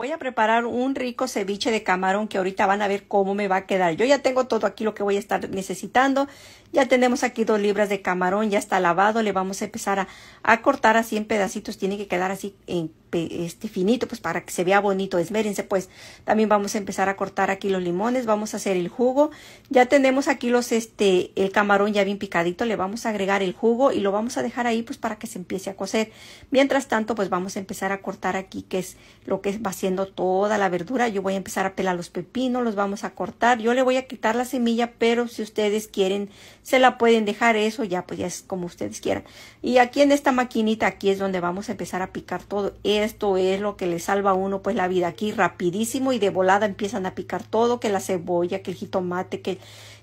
Voy a preparar un rico ceviche de camarón que ahorita van a ver cómo me va a quedar. Yo ya tengo todo aquí lo que voy a estar necesitando. Ya tenemos aquí dos libras de camarón, ya está lavado. Le vamos a empezar a, cortar así en pedacitos. Tiene que quedar así en este finito, pues para que se vea bonito, esmérense pues. También vamos a empezar a cortar aquí los limones, vamos a hacer el jugo. Ya tenemos aquí los, este, el camarón ya bien picadito, le vamos a agregar el jugo y lo vamos a dejar ahí pues para que se empiece a cocer. Mientras tanto, pues vamos a empezar a cortar aquí, que es lo que va haciendo toda la verdura. Yo voy a empezar a pelar los pepinos, los vamos a cortar. Yo le voy a quitar la semilla, pero si ustedes quieren, se la pueden dejar eso, ya pues ya es como ustedes quieran. Y aquí en esta maquinita, aquí es donde vamos a empezar a picar todo esto es lo que le salva a uno pues la vida aquí rapidísimo y de volada empiezan a picar todo, que la cebolla, que el jitomate, que,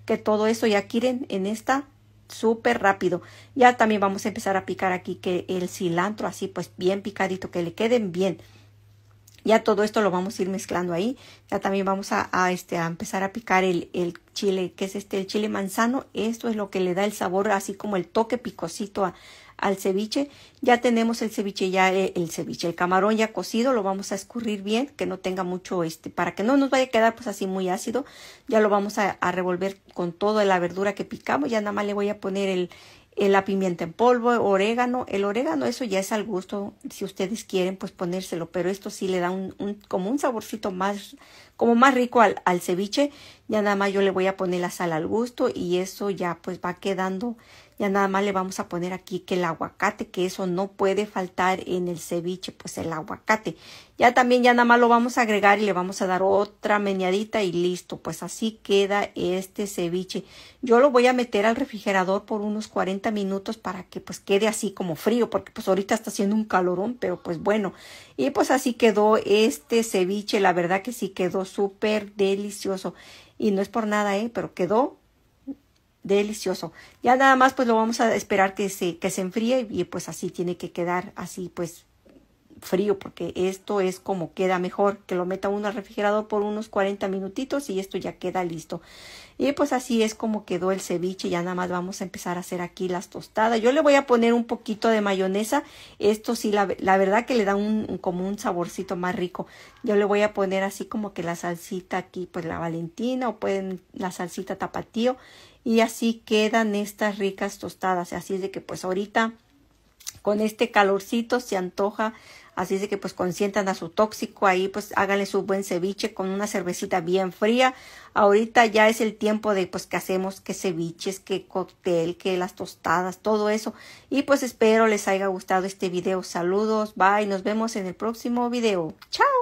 que todo eso ya quieren en esta súper rápido. Ya también vamos a empezar a picar aquí que el cilantro así pues bien picadito, que le queden bien. Ya todo esto lo vamos a ir mezclando ahí. Ya también vamos a, este, a empezar a picar el, el, chile, que es este, el chile manzano. Esto es lo que le da el sabor, así como el toque picosito al ceviche. Ya tenemos el ceviche, ya eh, el, ceviche, el camarón ya cocido, lo vamos a escurrir bien, que no tenga mucho, este, para que no nos vaya a quedar pues así muy ácido. Ya lo vamos a revolver con toda la verdura que picamos. Ya nada más le voy a poner el, la pimienta en polvo, orégano. El orégano, eso ya es al gusto, si ustedes quieren, pues ponérselo, pero esto sí le da un, un como un saborcito más, como más rico al, al ceviche ya nada más yo le voy a poner la sal al gusto y eso ya pues va quedando, ya nada más le vamos a poner aquí que el aguacate, que eso no puede faltar en el ceviche, pues el aguacate. Ya también ya nada más lo vamos a agregar y le vamos a dar otra meñadita y listo, pues así queda este ceviche. Yo lo voy a meter al refrigerador por unos 40 minutos para que pues quede así como frío, porque pues ahorita está haciendo un calorón, pero pues bueno. Y pues así quedó este ceviche, la verdad que sí quedó súper delicioso y no es por nada, ¿eh? pero quedó delicioso. Ya nada más pues lo vamos a esperar que se, que se enfríe y pues así tiene que quedar, así pues frío porque esto es como queda mejor que lo meta uno al refrigerador por unos 40 minutitos y esto ya queda listo y pues así es como quedó el ceviche ya nada más vamos a empezar a hacer aquí las tostadas yo le voy a poner un poquito de mayonesa esto sí la, la verdad que le da un como un saborcito más rico yo le voy a poner así como que la salsita aquí pues la valentina o pueden la salsita tapatío y así quedan estas ricas tostadas así es de que pues ahorita con este calorcito se antoja Así es de que pues consientan a su tóxico ahí, pues háganle su buen ceviche con una cervecita bien fría. Ahorita ya es el tiempo de pues que hacemos, que ceviches, que cóctel, que las tostadas, todo eso. Y pues espero les haya gustado este video. Saludos, bye, nos vemos en el próximo video. Chao.